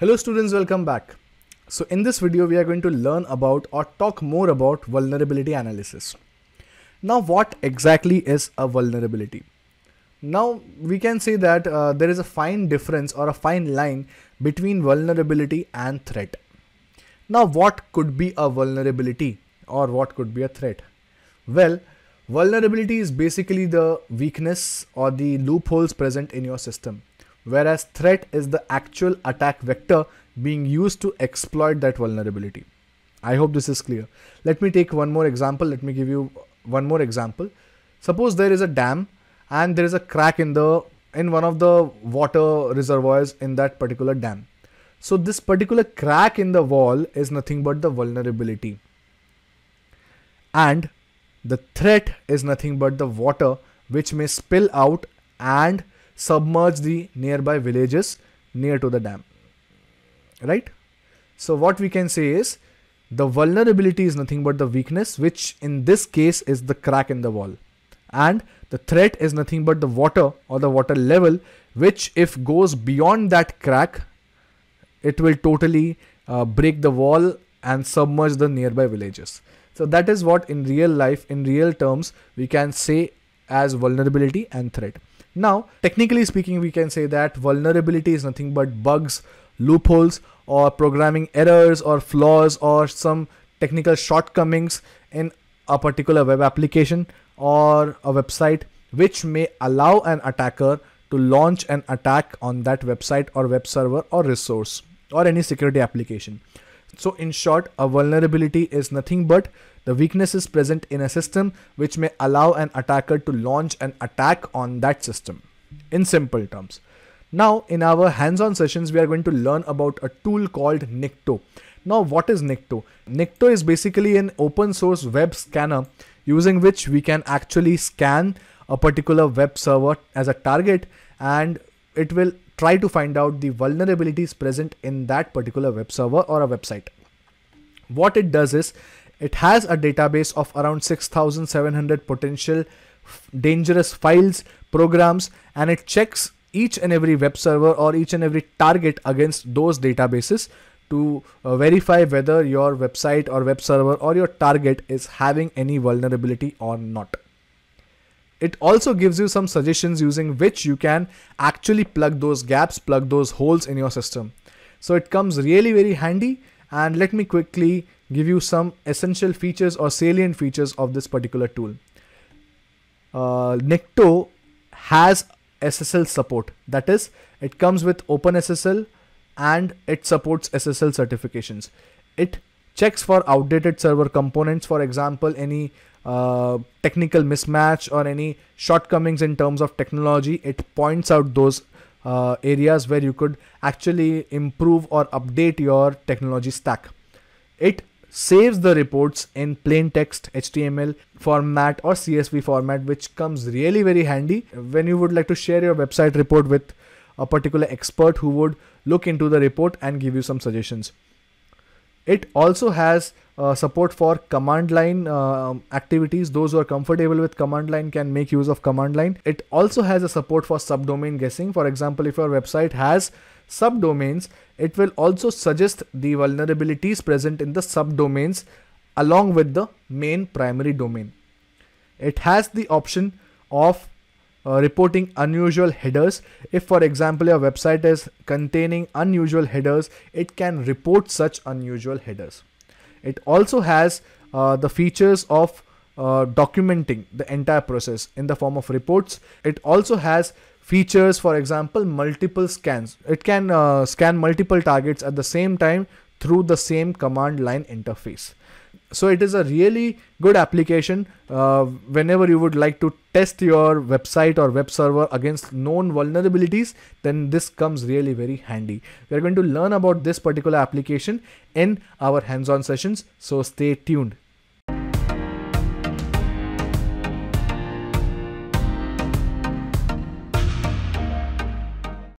Hello students, welcome back. So in this video, we are going to learn about or talk more about vulnerability analysis. Now, what exactly is a vulnerability? Now, we can say that uh, there is a fine difference or a fine line between vulnerability and threat. Now, what could be a vulnerability or what could be a threat? Well, vulnerability is basically the weakness or the loopholes present in your system whereas threat is the actual attack vector being used to exploit that vulnerability. I hope this is clear. Let me take one more example. Let me give you one more example. Suppose there is a dam and there is a crack in the in one of the water reservoirs in that particular dam. So this particular crack in the wall is nothing but the vulnerability. And the threat is nothing but the water which may spill out and submerge the nearby villages near to the dam. Right? So what we can say is the vulnerability is nothing but the weakness, which in this case is the crack in the wall. And the threat is nothing but the water or the water level, which if goes beyond that crack, it will totally uh, break the wall and submerge the nearby villages. So that is what in real life, in real terms, we can say as vulnerability and threat. Now, technically speaking, we can say that vulnerability is nothing but bugs, loopholes, or programming errors, or flaws, or some technical shortcomings in a particular web application or a website which may allow an attacker to launch an attack on that website or web server or resource or any security application. So in short, a vulnerability is nothing but the weakness is present in a system which may allow an attacker to launch an attack on that system. In simple terms. Now in our hands-on sessions, we are going to learn about a tool called Nikto. Now what is Nikto? Nikto is basically an open source web scanner using which we can actually scan a particular web server as a target and it will try to find out the vulnerabilities present in that particular web server or a website. What it does is it has a database of around 6700 potential dangerous files, programs, and it checks each and every web server or each and every target against those databases to uh, verify whether your website or web server or your target is having any vulnerability or not. It also gives you some suggestions using which you can actually plug those gaps, plug those holes in your system. So it comes really very handy and let me quickly give you some essential features or salient features of this particular tool. Uh, Necto has SSL support. That is, it comes with OpenSSL and it supports SSL certifications. It checks for outdated server components, for example, any uh, technical mismatch or any shortcomings in terms of technology. It points out those uh, areas where you could actually improve or update your technology stack. It saves the reports in plain text HTML format or CSV format, which comes really very handy when you would like to share your website report with a particular expert who would look into the report and give you some suggestions. It also has uh, support for command line uh, um, activities. Those who are comfortable with command line can make use of command line. It also has a support for subdomain guessing. For example, if your website has subdomains, it will also suggest the vulnerabilities present in the subdomains along with the main primary domain. It has the option of uh, reporting unusual headers. If for example your website is containing unusual headers, it can report such unusual headers. It also has uh, the features of uh, documenting the entire process in the form of reports. It also has features for example multiple scans it can uh, scan multiple targets at the same time through the same command line interface so it is a really good application uh, whenever you would like to test your website or web server against known vulnerabilities then this comes really very handy we are going to learn about this particular application in our hands-on sessions so stay tuned